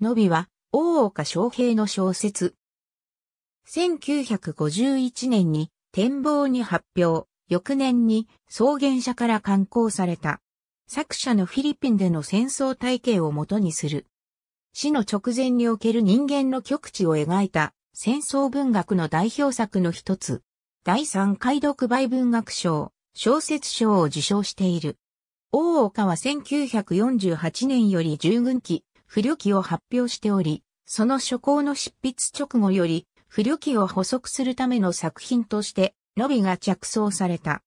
のびは、大岡昌平の小説。1951年に展望に発表、翌年に草原社から刊行された。作者のフィリピンでの戦争体系をもとにする。死の直前における人間の極地を描いた戦争文学の代表作の一つ。第三回読売文学賞、小説賞を受賞している。大岡は1948年より従軍期、不慮記を発表しており、その初稿の執筆直後より、不慮記を補足するための作品として、のびが着想された。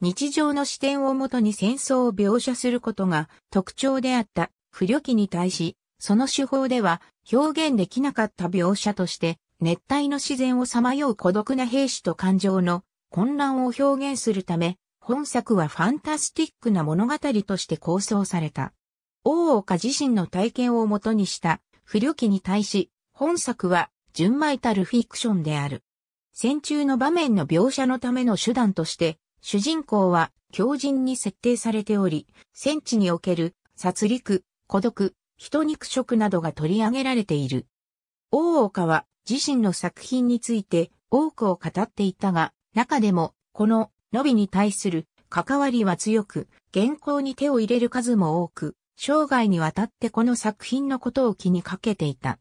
日常の視点をもとに戦争を描写することが特徴であった不慮記に対し、その手法では表現できなかった描写として、熱帯の自然をさまよう孤独な兵士と感情の混乱を表現するため、本作はファンタスティックな物語として構想された。大岡自身の体験をもとにした不慮期に対し、本作は純米たるフィクションである。戦中の場面の描写のための手段として、主人公は狂人に設定されており、戦地における殺戮、孤独、人肉食などが取り上げられている。大岡は自身の作品について多くを語っていたが、中でもこの伸びに対する関わりは強く、原稿に手を入れる数も多く、生涯にわたってこの作品のことを気にかけていた。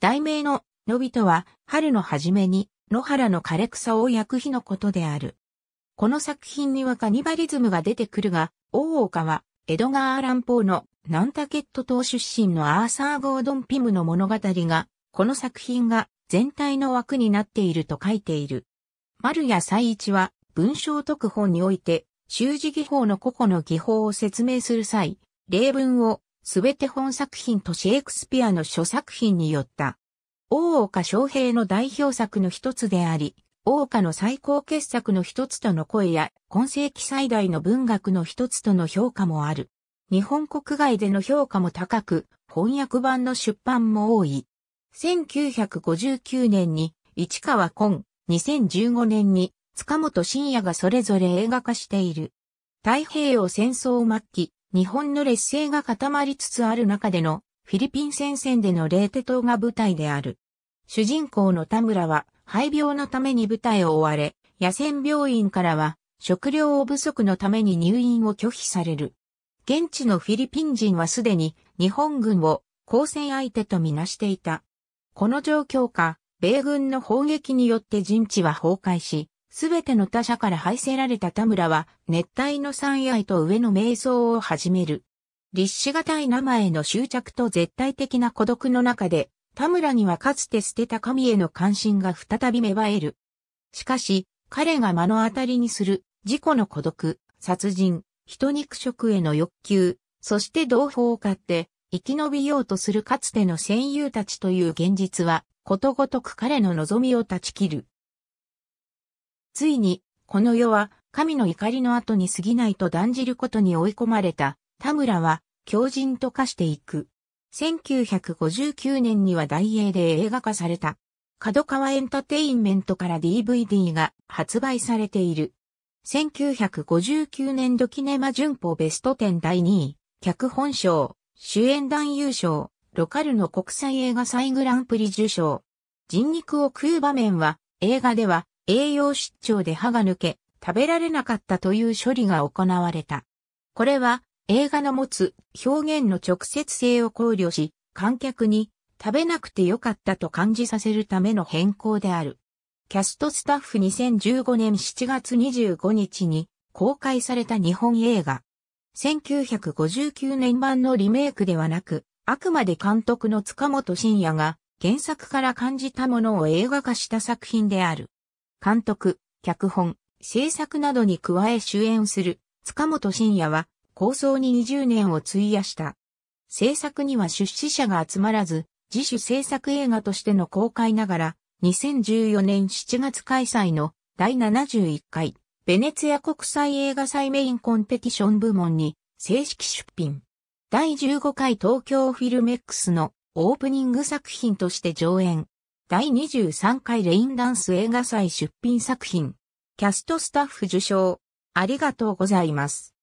題名の、のびとは、春の初めに、野原の枯れ草を焼く日のことである。この作品にはカニバリズムが出てくるが、大岡は、エドガー・アラン・ポーの、ナンタケット島出身のアーサー・ゴードン・ピムの物語が、この作品が全体の枠になっていると書いている。丸谷最一は、文章特本において、習字技法の個々の技法を説明する際、例文をすべて本作品とシェイクスピアの諸作品によった。大岡昌平の代表作の一つであり、大岡の最高傑作の一つとの声や、今世紀最大の文学の一つとの評価もある。日本国外での評価も高く、翻訳版の出版も多い。1959年に市川昆、2015年に塚本晋也がそれぞれ映画化している。太平洋戦争末期、日本の劣勢が固まりつつある中でのフィリピン戦線でのレーテ島が舞台である。主人公の田村は肺病のために舞台を追われ、野戦病院からは食料を不足のために入院を拒否される。現地のフィリピン人はすでに日本軍を交戦相手とみなしていた。この状況下、米軍の砲撃によって陣地は崩壊し、すべての他者から排せられた田村は、熱帯の三愛と上の瞑想を始める。立志がたい生への執着と絶対的な孤独の中で、田村にはかつて捨てた神への関心が再び芽生える。しかし、彼が目の当たりにする、自己の孤独、殺人、人肉食への欲求、そして同胞を買って、生き延びようとするかつての戦友たちという現実は、ことごとく彼の望みを断ち切る。ついに、この世は神の怒りの後に過ぎないと断じることに追い込まれた田村は狂人と化していく。1959年には大英で映画化された。角川エンタテインメントから DVD が発売されている。1959年度キネマ旬報ベスト10第2位、脚本賞、主演男優賞、ロカルの国際映画祭グランプリ受賞。人肉を食う場面は映画では栄養失調で歯が抜け、食べられなかったという処理が行われた。これは映画の持つ表現の直接性を考慮し、観客に食べなくてよかったと感じさせるための変更である。キャストスタッフ2015年7月25日に公開された日本映画。1959年版のリメイクではなく、あくまで監督の塚本慎也が原作から感じたものを映画化した作品である。監督、脚本、制作などに加え主演する塚本慎也は構想に20年を費やした。制作には出資者が集まらず、自主制作映画としての公開ながら、2014年7月開催の第71回ベネツヤア国際映画祭メインコンペティション部門に正式出品。第15回東京フィルメックスのオープニング作品として上演。第23回レインダンス映画祭出品作品、キャストスタッフ受賞、ありがとうございます。